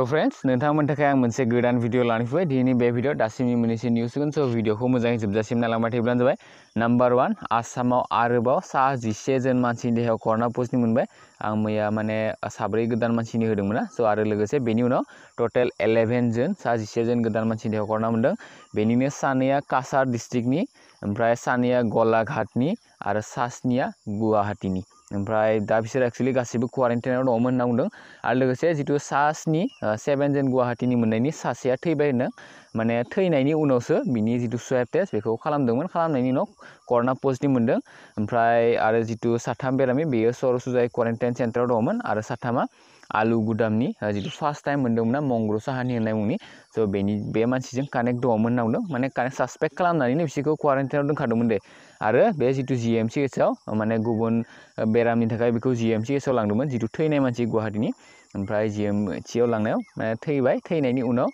hello friends नोंथांमोननि थाखाय आं मोनसे गोदान भिडिअ लानानै फैबाय दिनैनि बे भिडिअ दासिमनि मोननैसो निउस होगोन स' भिडिअखौ मोजाङै जोबजासिम नालांबाय थायोब्लानो जाबाय नाम्बार वान आसामाव आरोबाव सा जिसेजोन आं मैया माने साब्रै गोदान मानसिनि होदोंमोन ना स' आरो लोगोसे बेनि उनाव टटेल एलेभेन जोन सा जिसेजोन गोदान मानसिनि देहायाव कर'ना मोनदों बेनिनो सानैया कासार डिस्ट्रिक्टनि ओमफ्राय सानैया गलाघाटनि आरो सास्निया ओमफ्राय दा बिसोर एक्सुलि गासैबो कुवारेन्टाइनाव दङमोन होनना बुंदों आरो लोगोसे जिथु सा स्नि सेभेन जन गुवाहाटीनि मोननायनि सासेया थैबाय होनो माने थैनायनि उनावसो बिनि जिथु सुवेब टेस्ट बेखौ खालामदोंमोन खालामनायनि उनाव कर'ना पजिटिभ मोन्दों ओमफ्राय आरो जिथु साथाम बेरामि बेयो सरसुजाय कुवारेन्टाइन सेन्टाराव दङमोन आरो साथामा आलु गुदाम जितु फार्स्ट टाइम मोन्दोंमोन ना मंग्र साहानि होननाय मुंनि बे मानसिजों कानेक्ट दौम होनना माने कानेक्ट सासपेक्ट खालामनानैनो बिसोरखौ क्वारेन्टाइनाव दोनखादोंमोन दे आरो बे जितु जी एम सि एसआव माने गुबुन बराम थाखाय बेखौ जि एम सि एसआव लांदोंमोन जितु थैनाय मानसि गुवाहाटीनि ओमफ्राय जी एम सिआव लांनायाव माने थैबाय थैनायनि उनाव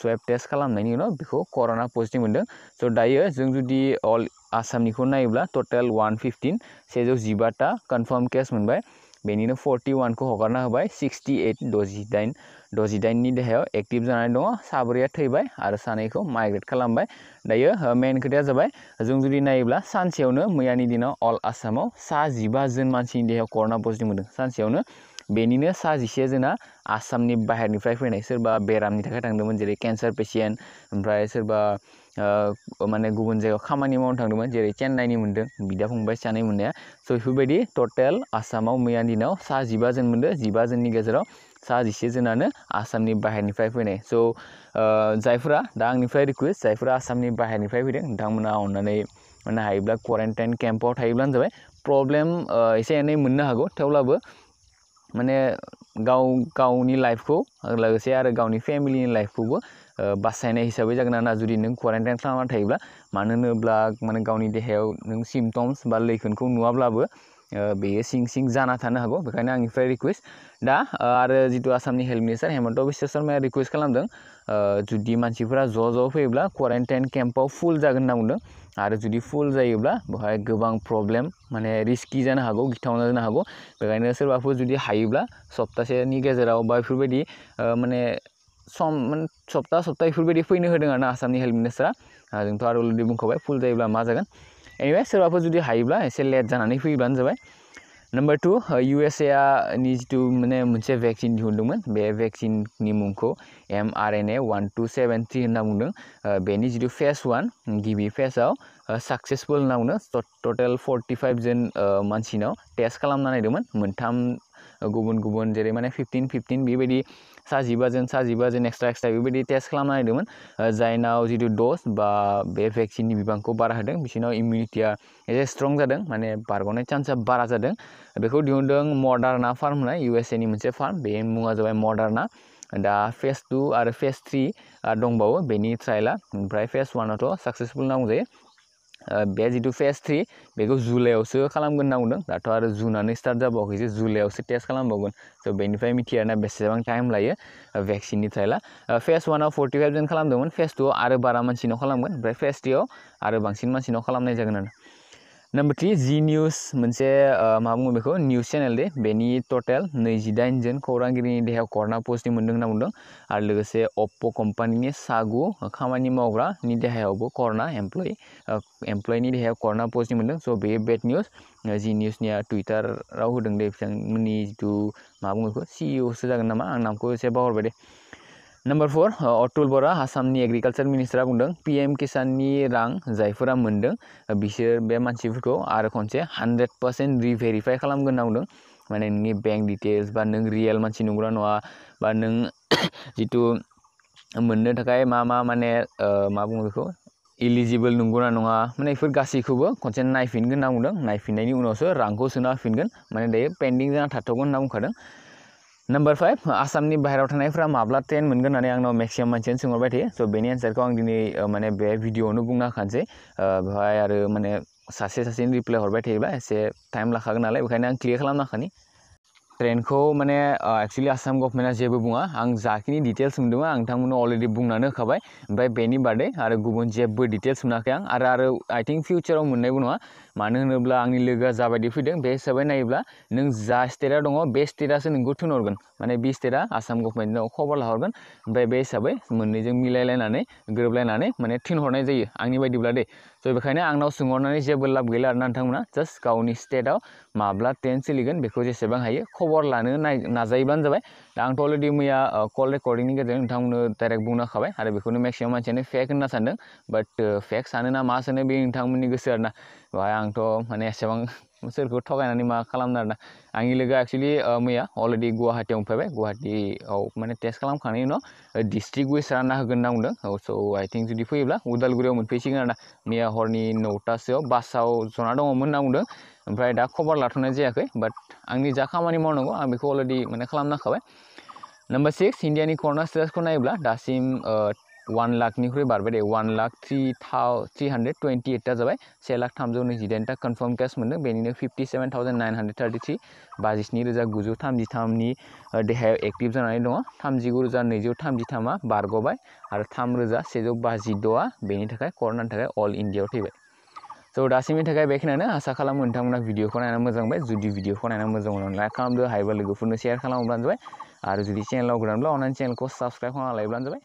स्वेब टेस्ट खालामनायनि उनाव बेखौ कर'ना पजिटिभ मोन्दों स' दायो जों जुदि अल आसामनिखौ नायोब्ला टटेल वान फिफ्टिन सेजौ जिबाता कनफार्म केस मोनबाय बेनिनो फर्टि वानखौ हगारना होबाय सिक्सटि एइट द'जिदाइन द'जिदाइननि देहायाव एक्टिभ जानानै दङ साब्रैया थैबाय आरो सानैखौ माइग्रेट खालामबाय दायो मेन खोथाया जाबाय जों जुदि नायोब्ला सानसेयावनो मैयानि दिनाव अल आसामाव सा जिबाजोन मानसिनि देहायाव कर'ना पजिटिभ मोनदों सानसेयावनो बेनिनो सा जिसेया जोंना आसामनि बाहेरनिफ्राय फैनाय सोरबा बेरामनि थाखाय थांदोंमोन जेरै केन्सार पेसियेन्ट ओमफ्राय सोरबा माने गुबुन जायगायाव खामानि मावनो थांदोंमोन जेरै चेन्नाइनि मोन्दों बिदा फंबाय सानै मोननाया स' बेफोरबायदि टटेल आसामाव मैयानि दिनाव सा जिबा जन मोन्दों जिबा जोननि गेजेराव सा जिसे जोनानो आसामनि बाहेरनिफ्राय फैनाय सो जायफोरा दा आंनिफ्राय रिकुवेस्ट जायफोरा आसामनि बाहेरनिफ्राय फैदों नोंथांमोना अननानै माने हायोब्ला क्वारेन्टाइन केम्पआव थायोब्लानो जाबाय प्रब्लेम एसे एनै मोननो हागौ थेवब्लाबो माने गाव गावनि लाइफखौ लोगोसे आरो गावनि फेमिलिनि लाइफखौबो बासायनाय हिसाबै जागोन आरोना जुदि नों क्वारेन्टाइन खालामनानै थायोब्ला मानो होनोब्ला माने गावनि देहायाव नों सिमटम्स बा लैखोनखौ नुवाब्लाबो बेयो सिं जाना थानो हागौ बेखायनो आंनिफ्राय रिकुवेस्ट दा आरो जितु आसामनि हेल्थ मिनिस्टार हेमन्त बिश्व शर्माया रिकुवेस्ट खालामदों जुदि मानसिफोरा ज' ज' फैयोब्ला क्वारेन्टाइन केम्पआव फुल जागोन होनना बुंदों आरो फुल जायोब्ला बेवहाय गोबां प्रब्लेम माने रिस्की जानो हागौ गिथावना जानो हागौ बेखायनो सोरबाफोर जुदि हायोब्ला सप्तासेनि गेजेराव बा बेफोरबायदि माने सम माने सप्ता सप्ता बेफोरबायदि फैनो होदों आरो आसामनि हेल्थ मिनिस्टारा जोंथ' आरो अलरेडि बुंखाबाय फुल जायोब्ला मा जागोन एनिवे सोरबाफोर जुदि हायोब्ला एसे लेट जानानै फैयोब्लानो जाबाय नाम्बार टु इउ एस एनि जितु माने मोनसे भेक्सिन दिहुनदोंमोन बे भेक्सिननि मुंखौ M R N A one two seven three होनना बुंदों बेनि जितु फेज वान गिबि फेजआव साक्सेसफुल होनना बुंदों टटेल फर्टिफाइभ जोन मानसिनाव टेस्ट खालामना नायदोंमोन मोनथाम गुबुन गुबुन जेरै माने फिफटिन फिफटिन बेबायदि सा जिबाजोन सा जिबाजोन एक्सट्रा एक्सट्रा बेबायदि टेस्ट खालामना नायदोंमोन जायनाव जिथु द'ज बा बे भेक्सिननि बिबांखौ बारा होदों बिसोरनाव इमिउनिटिया एसे स्ट्रं जादों माने बारग'नाय चान्सआ बारा जादों बेखौ दिहुनदों मडार्ना फार्म होननाय इउ एस एनि मोनसे फार्म बे मुङा जाबाय मडार्ना दा फेज टू आरो फेज थ्री दंबावो बेनि ट्रायेला ओमफ्राय फेज वानआवथ' साक्सेसफुल होनना बुंजायो बे जितु फेज थ्री बेखौ जुलाइआवसो खालामगोन होनना बुंदों दाथ' आरो जुनानो स्टार्ट जाबावाखैसो जुलाइआवसो टेस्ट खालामबावगोन सो बेनिफ्राय मिथियो बेसेबां टाइम लायो भेक्सिननि ट्रायला फेज वानआव फर्टिफाइभ जन खालामदोंमोन फेज टुआव आरो बारा मानसिनाव खालामगोन ओमफ्राय फेज थ्रिआव आरो बांसिन मानसिनाव खालामनाय जागोन आरो नम्बर थ्री जी निउज मोनसे मा बुङो बेखौ निउज चेनेल दे बेनि टटेल नैजिदाइनजोन खौरांगिरिनि देहायाव कर'ना पजिटिभ मोन्दों होनना बुंदों आरो लोगोसे अप्प' कम्पानिनि सागु खामानि मावग्रानि देहायावबो कर'ना एमप्लय एमप्लयनि देहायाव कर'ना पजिटिभ मोन्दों स' बेयो बेड निउज जि निउजनिया टुइटाराव होदों दे बिथांमोननि जितु मा बुङो e जगह नामा आं नामखौ एसे बावहरबाय दे नम्बर फोर अतुल बरा आसामनि एग्रिकालसार मिनिस्टारा बुंदों पि एम किसाननि रां जायफोरा मोन्दों बिसोर बे मानसिफोरखौ आरो खनसे हान्ड्रेड पार्सेन्ट रिभेरिफाइ खालामगोन माने नोंनि बेंक डिटेल्स बा नों रियेल मानसि नंगौना नङा बा नों जितु मोननो थाखाय मा मा माने मा बुङो बेखौ इलिजिबोल नंगौना नङा माने बेफोर गासैखौबो खनसे नायफिनगोन होनना बुंदों नायफिननायनि उनावसो रांखौ सोना होफिनगोन माने दायो पेन्डिं जाना थाथ'गोन होनना बुंखादों नम्बर फाइभ आसामनि बाहेरायाव थानायफ्रा माब्ला टेन मोनगोन होननानै मेक्सीम मानी मानसियानो सोंहरबाय थायो स' बेनि एन्सारखौ आं दिनै माने बे भिडिअ'आवनो बुंना होखानोसै बेवहाय आरो माने सासे सासेनि रिप्लाय हरबाय थायोबा टाइम लाखागोन नालाय बेखायनो आं खालामना होखानि ट्रेनखौ माने एक्सुलि आसाम गवर्नमेंट जेब बुआ आं जाखिनि डिटेल्स मोनदोंमोन आं नोंथांमोननो अलरेडि बुंनानै होखाबाय ओमफ्राय बेनि बादै गुबुन जेबो डिटेल्स मोनाखै आं आरो आरो आइ थिंक फिउचाराव मोननायबो नङा मानो होनोब्ला आंनि लोगोआ जाबायदि फैदों बे हिसाबै नायोब्ला नों जा स्टेटआ दङ बे स्टेटआसो नोंखौ थोनहरगोन माने बे स्टेटआ आसाम गभमेन्टनाव खबर लाहरगोन ओमफ्राय बे हिसाबै मोननैजों मिलायलायनानै गोरोबलायनानै माने थिनहरनाय जायो आंनि बायदिब्ला दे सो बेखायनो आंनाव सोंहरनानै जेबो लाब गैला आरोना नोंथांमोना जास्ट गावनि माला माब्ला टेन सोलिगोन बेखौ जेसेबां हायो खबर लानो नाजायोब्लानो जाबाय दा आंथ' अलरेडि मैया कल रेकर्डिंनि गेजेरजों नोंथांमोननो डाइरेक्ट बुंनो होखाबाय आरो बेखौनो मेक्सिमाम मानसियानो फेक होनना सानदों बाट फेक सानो ना मा सानो बे नोंथांमोननि गोसो आरोना बेवहाय आंथ' माने एसेबां सोरखौ थगायना मा खालामदों आरोना आंनि लोगोआ एक्सुवेलि मैया अलरेडि गुवाहाटीयाव फैबाय गुवाहाटीयाव माने टेस्ट खालामखांनायनि उनाव डिस्ट्रिक्ट वाइज रानना होगोन होनना बुंदों स' आइ थिंक जुदि फैयोब्ला उदालगुरियाव मोनफैसिगोन आरोना मैया हरनि नौतासोआव बासाव जना दङमोन होनना बुंदों ओमफ्राय दा खबर लाथ'नाय जायाखै बाट आंनि जा खामानि मावनांगौ आं बेखौ अलरेडि माने खालामनांखाबाय नम्बर सिक्स इन्डियानि कर्नार स्टेटासखौ नायोब्ला दासिम वान लाखनिख्रुइ बारबाय थायो वान लाख थ्री थाव थ्रि हान्ड्रेड टुवेन्टि एइटआ जाबाय से लाख थामजौ नैजिदाइनथा कनफार्म केस मोन्दों बेनिनो fifty seven thousand nine hundred thirty three बाजिस्नि रोजा गुजौ थामजिथामनि देहायाव एक्टिभ जानानै दङ थामजिगु रोजा नैजौ थामजिथामा बारग'बाय आरो थाम रोजा सेजौ बाजिद'आ बेनि थाखाय कर'नानि थाखाय अल इन्डियायाव थैबाय स' दासिमनि थाखाय बेखिनियानो आसा खालामो नोंथांमोना भिडिअखौ नायना मोजां मोनबाय जुदि भिडिअखौ नायना मोजां मोनो लाइक खालामदो हायोबा लोगोफोरनो सेयार खालामब्लानो जाबाय आरो जुदि चेनेलाव गोदानब्ला अनलाइन चेनेलखौ साबस्क्राइब खालामना लायोब्लानो जाबाय